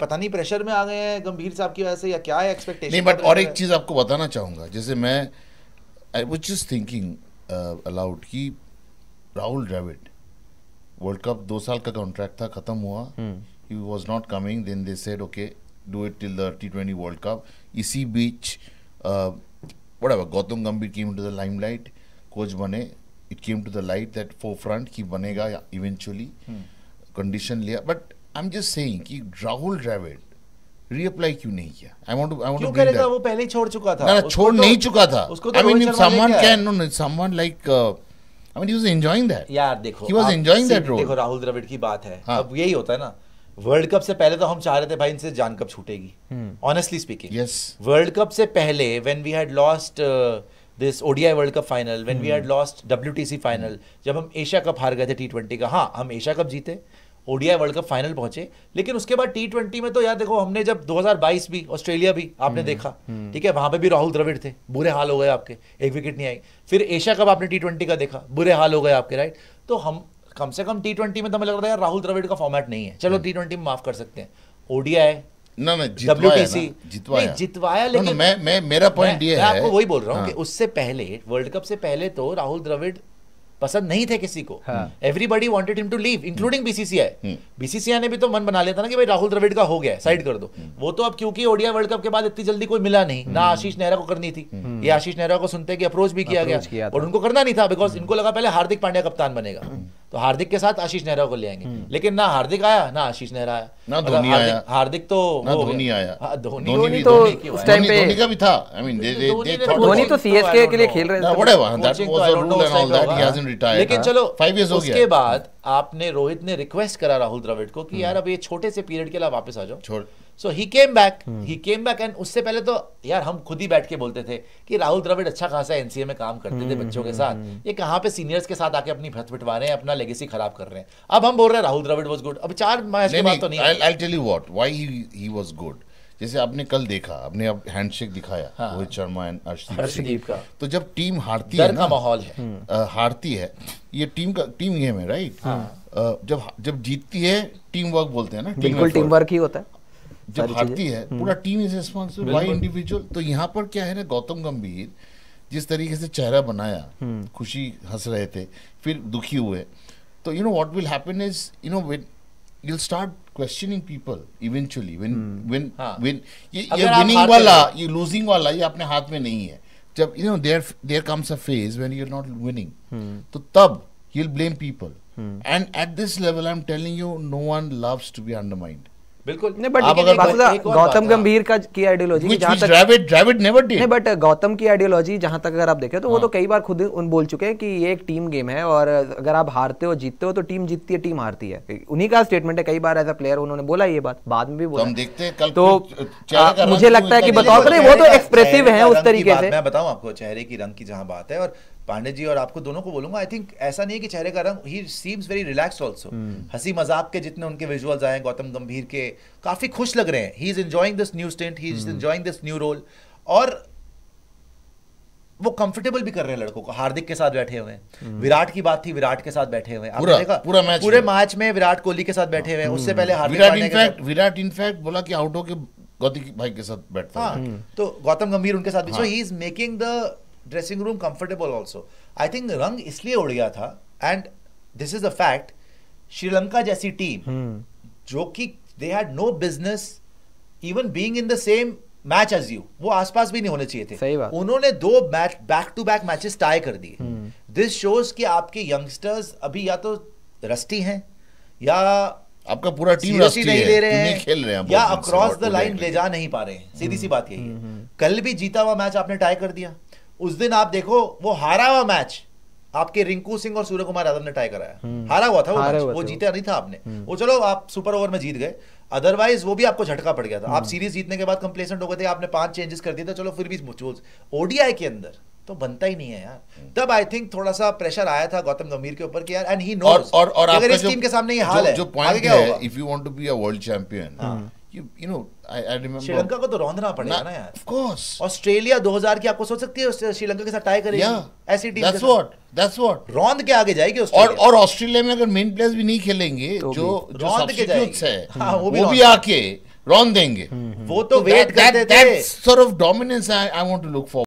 पता नहीं प्रेशर में आ गए हैं गंभीर साहब की वजह से या क्या है एक्सपेक्टेशन नहीं बट और एक चीज़ आपको बताना चाहूंगा जैसे मैं I was just thinking aloud कि राहुल ड्रेविड वर्ल्ड कप दो साल का कॉन्ट्रैक्ट था ख़त्म हुआ ही was not coming then they said okay do it till the T twenty World Cup इसी बीच बड़ा uh, Gautam Gambhir came to the limelight coach बने it came to the light that forefront की बनेगा इवेंचुअली कंडीशन हम्म। लिया but I am just saying कि Rahul Dravid reapply क्यों नहीं किया I want to I want to क्यों करेगा वो पहले ही छोड़ चुका था ना छोड़ तो, नहीं चुका था I mean someone can know someone like I mean he was enjoying that यार देखो he was enjoying that role देखो राहुल द्रविड़ की बात है हाँ. अब यही होता है ना वर्ल्ड कप से पहले तो हम चाह रहे थे भाई इनसे जान कब छूटेगी honestly speaking yes World Cup से पहले when we had lost this ODI World Cup final when we had lost WTC final जब हम एशिया कप हार गए थे टी20 का हां हम एशिया कप जीते ओडीआई वर्ल्ड कप फाइनल पहुंचे लेकिन उसके बाद टी ट्वेंटी में तो यार देखो हमने जब 2022 भी ऑस्ट्रेलिया भी आपने हम्म, देखा हम्म। ठीक है वहां पे भी राहुल द्रविड़ थे बुरे हाल हो गए आपके एक विकेट नहीं आई फिर एशिया कप आपने टी ट्वेंटी का देखा बुरे हाल हो गए आपके राइट तो हम कम से कम टी में तो हमें लग रहा था यार राहुल द्रविड़ का फॉर्मेट नहीं है चलो टी हम्म। ट्वेंटी में माफ कर सकते हैं ओडीआई ना ना जितवाया ना, जितवाया नहीं, जितवाया लेकिन ना, ना, मैं मैं मेरा पॉइंट ये है आपको वही बोल रहा हूँ हाँ। कि उससे पहले वर्ल्ड कप से पहले तो राहुल द्रविड़ पसंद नहीं थे किसी को everybody wanted him to leave including BCCI BCCI ने भी तो मन बना लिया था ना कि भाई राहुल द्रविड़ का हो गया साइड कर दो हम्म। वो तो अब क्योंकि ओडिया वर्ल्ड कप के बाद इतनी जल्दी कोई मिला नहीं ना हम्म। आशीष नेहरा को करनी थी हम्म। ये आशीष नेहरा को सुनते कि अप्रोच भी किया गया और उनको करना नहीं था बिकॉज इनको लगा पहले हार्दिक पांड्या कप्तान बनेगा तो हार्दिक के साथ आशीष नेहरा को ले आएंगे हम्म। लेकिन ना हार्दिक आया ना आशीष नेहरा आया ना धोनी आया हार्दिक तो ना धोनी आया हाँ, धोनी तो उस टाइम पे धोनी का भी था आई मीन दे दे धोनी तो सीएसके तो के लिए खेल रहे थे whatever that was a rule and all that he hasn't retired लेकिन हाँ। चलो 5 इयर्स हो गया उसके बाद आपने रोहित ने रिक्वेस्ट करा राहुल द्रविड़ को कि यार अब ये छोटे से पीरियड के लिए वापस आ जाओ छोड़ so he came back he came back and उससे पहले तो यार हम खुद ही बैठ के बोलते थे कि राहुल द्रविड़ अच्छा खासा एनसीए में काम करते थे बच्चों के साथ ये कहाँ पे सीनियर्स के साथ आके अपनी भत पिटवा रहे हैं अपना लेगेसी खराब कर रहे हैं अब हम बोल रहे हैं राहुल द्रविड़ वॉज गुड अब चार मैच के बाद तो नहीं I tell you what why he was good जैसे आपने कल देखा आपने अब हैंडशेक दिखाया हाँ। रोहित हाँ। शर्मा एंड अर्शदीप का तो जब टीम हारती है ना माहौल है आ, हम्म, हारती है ये टीम का टीम गेम है राइट हाँ। आ, जब जब जीतती है टीम वर्क बोलते हैं ना बिल्कुल टीम वर्क ही होता है जब हारती है हम्म। पूरा team is responsible by individual तो यहाँ पर क्या है ना गौतम गंभीर जिस तरीके से चेहरा बनाया हम्म। खुशी हंस रहे थे फिर दुखी हुए तो you know what will happen ये अपने हाथ में नहीं है जब you know there comes a not winning तो तब he blame people and at this I am telling you no one loves undermined बिल्कुल नहीं बट गौतम गंभीर का की आइडियोलॉजी जहां तक ड्राविड ड्राविड नेवर डिड नहीं बट गौतम की आइडियोलॉजी जहां तक अगर आप देखें तो वो तो हाँ। कई बार खुद उन बोल चुके हैं कि ये एक टीम गेम है और अगर आप हारते हो जीतते हो तो टीम जीतती है टीम हारती है उन्हीं का स्टेटमेंट है कई बार एज अ प्लेयर उन्होंने बोला ये बात बाद में भी बोला तो हम देखते हैं कल तो मुझे तो लगता है कि नहीं वो तो एक्सप्रेसिव है उस तरीके से मैं बताऊं आपको चेहरे की रंग की जहां बात है और पांडे जी और आपको दोनों को बोलूंगा आई थिंक ऐसा नहीं है कि चेहरे का रंग ही सीम्स वेरी रिलैक्स ऑल्सो हंसी मजाक के जितने उनके विजुअल्स आए गौतम गंभीर के काफी खुश लग रहे हैं he is enjoying this new stint he is enjoying this new role और वो कंफर्टेबल भी कर रहे हैं लड़कों को हार्दिक के साथ बैठे हुए hmm. विराट की बात थी विराट के साथ बैठे हुए पूरा, पूरा मैच पूरे मैच में विराट कोहली के साथ बैठे हुए हैं उससे hmm. पहले हार्दिक विराट इनफैक्ट विराट इनफैक्ट बोला कि आउट हो के गौतम भाई के साथ बैठता हाँ, तो गौतम गंभीर उनके साथ भी so he is making the dressing room comfortable also I think रंग इसलिए उड़ गया था and this is a fact Sri Lanka जैसी टीम जो कि they had no business even being in the same match as you वो आसपास भी नहीं होने चाहिए थे सही बात उन्होंने दो match back to back matches tie कर दिए दिस शोज कि आपके यंगस्टर्स अभी या तो रस्टी हैं या आपका पूरा टीम रस्टी नहीं ले रहे हैं नहीं खेल रहे हैं या अक्रॉस द लाइन ले जा नहीं पा रहे हैं सीधी सी हम्म। बात यही है हम्म, हम्म। कल भी जीता हुआ मैच आपने टाई कर दिया उस दिन आप देखो वो हारा हुआ मैच आपके रिंकू सिंह और सूर्य कुमार यादव ने ट्राई कराया हम्म. हारा हुआ था वो मैच वो जीता नहीं था आपने हम्म. वो चलो आप सुपर ओवर में जीत गए अदरवाइज वो भी आपको झटका पड़ गया था आप सीरीज हम्म. जीतने के बाद कंप्लेसेंट हो गए थे आपने पांच चेंजेस कर दिए थे चलो फिर भी ओडीआई के अंदर तो बनता ही नहीं है यार तब आई थिंक थोड़ा सा प्रेशर आया था गौतम गंभीर के ऊपर कि यार एंड ही नो और और, और अगर इस टीम के सामने ये हाल जो, है जो पॉइंट है if you want to be a world champion You, you know, I, I remember... Sri Lanka को तो रौंदना पड़ेगा ना, यार ऑफ कोर्स ऑस्ट्रेलिया 2000 की आपको सोच सकती है श्रीलंका के साथ टाई करेगी yeah, ऐसी team that's what that's what रौंद के आगे जाएगी और और ऑस्ट्रेलिया में अगर मेन प्लेयर्स भी नहीं खेलेंगे तो जो जो सब्स्टिट्यूट्स है हाँ, वो भी, वो भी आके रौंद देंगे वो तो वेट करते थे sort of dominance I want to look for